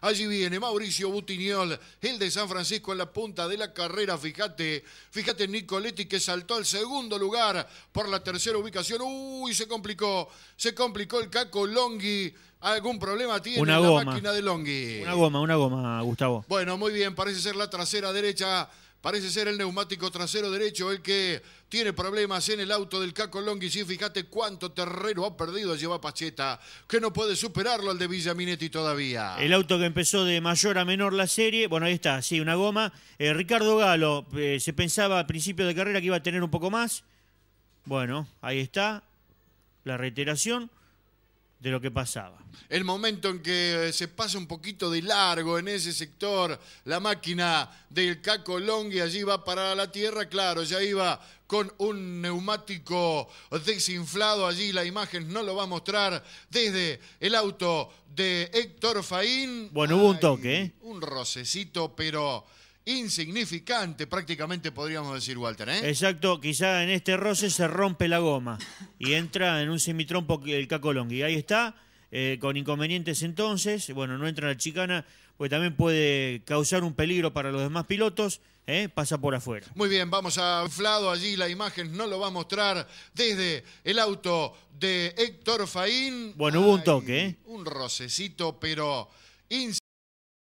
Allí viene Mauricio Butiñol, el de San Francisco en la punta de la carrera. Fíjate, fíjate Nicoletti que saltó al segundo lugar por la tercera ubicación. Uy, se complicó, se complicó el Caco Longhi. Algún problema tiene una la máquina de Longhi. Una goma, una goma, Gustavo. Bueno, muy bien, parece ser la trasera derecha Parece ser el neumático trasero derecho el que tiene problemas en el auto del Caco Longhi. Sí, fíjate cuánto terreno ha perdido lleva Pacheta, que no puede superarlo al de Villaminetti todavía. El auto que empezó de mayor a menor la serie, bueno, ahí está, sí, una goma. Eh, Ricardo Galo, eh, se pensaba al principio de carrera que iba a tener un poco más. Bueno, ahí está la reiteración de lo que pasaba. El momento en que eh, se pasa un poquito de largo en ese sector, la máquina del Caco Y allí va para la tierra, claro, ya iba con un neumático desinflado allí, la imagen no lo va a mostrar desde el auto de Héctor Faín. Bueno, hubo un toque, ¿eh? Un rocecito, pero insignificante prácticamente podríamos decir, Walter. ¿eh? Exacto, quizá en este roce se rompe la goma y entra en un semitrompo el y Ahí está, eh, con inconvenientes entonces. Bueno, no entra la chicana, pues también puede causar un peligro para los demás pilotos. ¿eh? Pasa por afuera. Muy bien, vamos a Flado allí. La imagen no lo va a mostrar desde el auto de Héctor Faín. Bueno, hubo un toque, ¿eh? Un rocecito, pero.